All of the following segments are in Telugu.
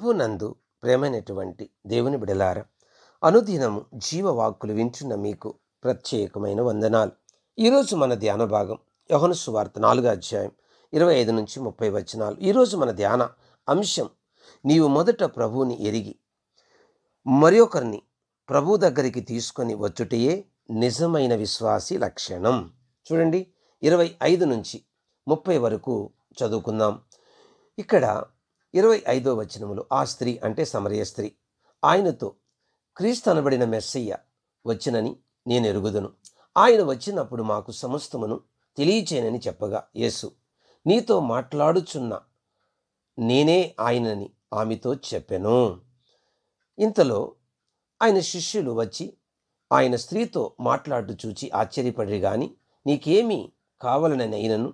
ప్రభునందు ప్రేమైనటువంటి దేవుని బిడలార అనుదినము జీవవాక్కులు వింటున్న మీకు ప్రత్యేకమైన వందనాలు ఈరోజు మన ధ్యాన భాగం యహను సువార్త నాలుగో అధ్యాయం ఇరవై ఐదు నుంచి ముప్పై వచనాలు ఈరోజు మన ధ్యాన అంశం నీవు మొదట ప్రభువుని ఎరిగి మరి ఒకరిని ప్రభు దగ్గరికి తీసుకొని వచ్చుటయే నిజమైన విశ్వాసి లక్షణం చూడండి ఇరవై ఐదు నుంచి ముప్పై వరకు చదువుకుందాం ఇక్కడ ఇరవై ఐదో వచనములు ఆ స్త్రీ అంటే సమరయ స్త్రీ ఆయనతో క్రీస్తు అనబడిన మెస్సయ్య వచ్చినని నేను ఎరుగుదును ఆయన వచ్చినప్పుడు మాకు సమస్తమును తెలియచేనని చెప్పగా యేసు నీతో మాట్లాడుచున్న నేనే ఆయనని ఆమెతో చెప్పాను ఇంతలో ఆయన శిష్యులు వచ్చి ఆయన స్త్రీతో మాట్లాడు చూచి ఆశ్చర్యపడి గాని నీకేమీ కావాలని అయినను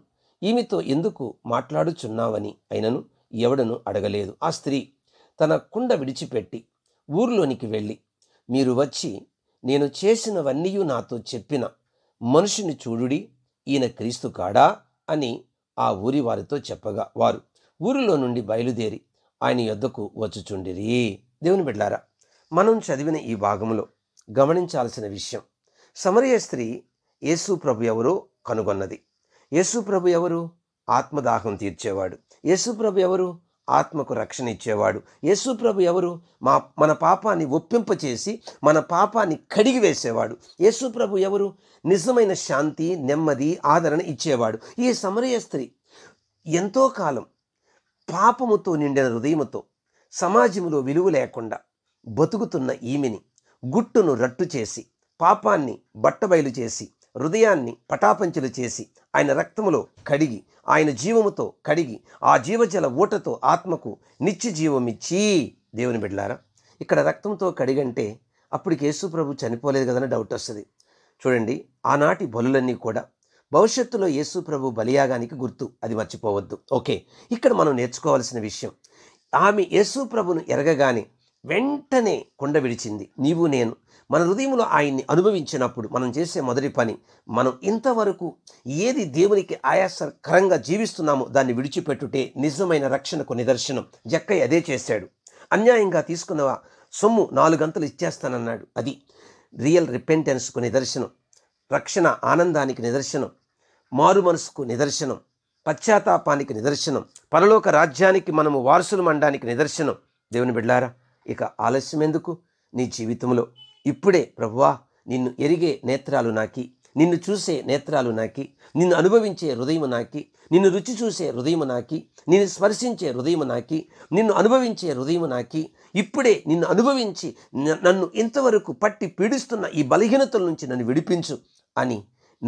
ఈమెతో ఎందుకు మాట్లాడుచున్నావని అయినను ఎవడను అడగలేదు ఆ స్త్రీ తన కుండ విడిచిపెట్టి ఊర్లోనికి వెళ్ళి మీరు వచ్చి నేను చేసినవన్నీ నాతో చెప్పిన మనుషుని చూడుడి ఈయన క్రీస్తు కాడా అని ఆ ఊరి వారితో చెప్పగా వారు ఊరిలో నుండి బయలుదేరి ఆయన యొద్దకు వచ్చుచుండిరి దేవుని బిడ్డారా మనం చదివిన ఈ భాగంలో గమనించాల్సిన విషయం సమరయ స్త్రీ యేసు ప్రభు ఎవరో కనుగొన్నది యేసు ప్రభు ఎవరు ఆత్మదాహం తీర్చేవాడు యేసుప్రభు ఎవరు ఆత్మకు రక్షణ ఇచ్చేవాడు యేసుప్రభు ఎవరు మా మన పాపాన్ని ఒప్పింపచేసి మన పాపాన్ని కడిగి వేసేవాడు యేసుప్రభు ఎవరు నిజమైన శాంతి నెమ్మది ఆదరణ ఇచ్చేవాడు ఈ సమరయ స్త్రీ ఎంతో కాలం పాపముతో నిండిన హృదయముతో సమాజంలో విలువ లేకుండా బతుకుతున్న ఈమెని గుట్టును రట్టు చేసి పాపాన్ని బట్టబయలు చేసి హృదయాన్ని పటాపంచలు చేసి ఆయన రక్తములో కడిగి ఆయన జీవముతో కడిగి ఆ జీవజల ఊటతో ఆత్మకు నిత్య జీవమిచ్చి దేవుని బిడ్లారా ఇక్కడ రక్తంతో కడిగంటే అప్పుడు ప్రభు చనిపోలేదు కదని డౌట్ వస్తుంది చూడండి ఆనాటి బలులన్నీ కూడా భవిష్యత్తులో ప్రభు బలియాగానికి గుర్తు అది మర్చిపోవద్దు ఓకే ఇక్కడ మనం నేర్చుకోవాల్సిన విషయం ఆమె ప్రభును ఎరగగానే వెంటనే కొండ విడిచింది నీవు నేను మన హృదయంలో ఆయన్ని అనుభవించినప్పుడు మనం చేసే మొదటి పని మనం ఇంతవరకు ఏది దేవునికి ఆయాసకరంగా జీవిస్తున్నామో దాన్ని విడిచిపెట్టుటే నిజమైన రక్షణకు నిదర్శనం జక్కయ్య అదే చేశాడు అన్యాయంగా తీసుకున్న సొమ్ము నాలుగంతలు ఇచ్చేస్తానన్నాడు అది రియల్ రిపెంటెన్స్కు నిదర్శనం రక్షణ ఆనందానికి నిదర్శనం మారు మనసుకు నిదర్శనం పశ్చాత్తాపానికి నిదర్శనం పరలోక రాజ్యానికి మనము వారసులు మండడానికి నిదర్శనం దేవుని బిడ్డారా ఇక ఆలస్యం ఎందుకు నీ జీవితంలో ఇప్పుడే ప్రభువా నిన్ను ఎరిగే నేత్రాలు నాకి నిన్ను చూసే నేత్రాలు నాకి నిన్ను అనుభవించే హృదయం నాకి నిన్ను రుచి చూసే హృదయం నాకి నిన్ను స్పర్శించే హృదయం నాకి నిన్ను అనుభవించే హృదయం నాకి ఇప్పుడే నిన్ను అనుభవించి నన్ను ఇంతవరకు పట్టి పీడిస్తున్న ఈ బలహీనతల నుంచి నన్ను విడిపించు అని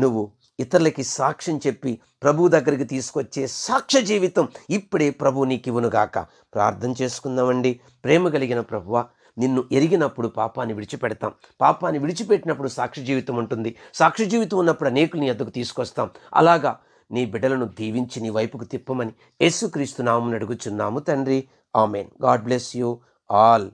నువ్వు ఇతరులకి సాక్ష్యం చెప్పి ప్రభు దగ్గరికి తీసుకొచ్చే సాక్ష్య జీవితం ఇప్పుడే ప్రభు నీకు ఇవ్వనుగాక ప్రార్థన చేసుకుందామండి ప్రేమ కలిగిన ప్రభువా నిన్ను ఎరిగినప్పుడు పాపాన్ని విడిచిపెడతాం పాపాన్ని విడిచిపెట్టినప్పుడు సాక్షి జీవితం ఉంటుంది సాక్షి జీవితం ఉన్నప్పుడు అనేకులు నీ అద్దకు తీసుకొస్తాం అలాగా నీ బిడ్డలను దీవించి నీ వైపుకు తిప్పమని యేసుక్రీస్తు నామని అడుగుచున్నాము తండ్రి amen God bless you all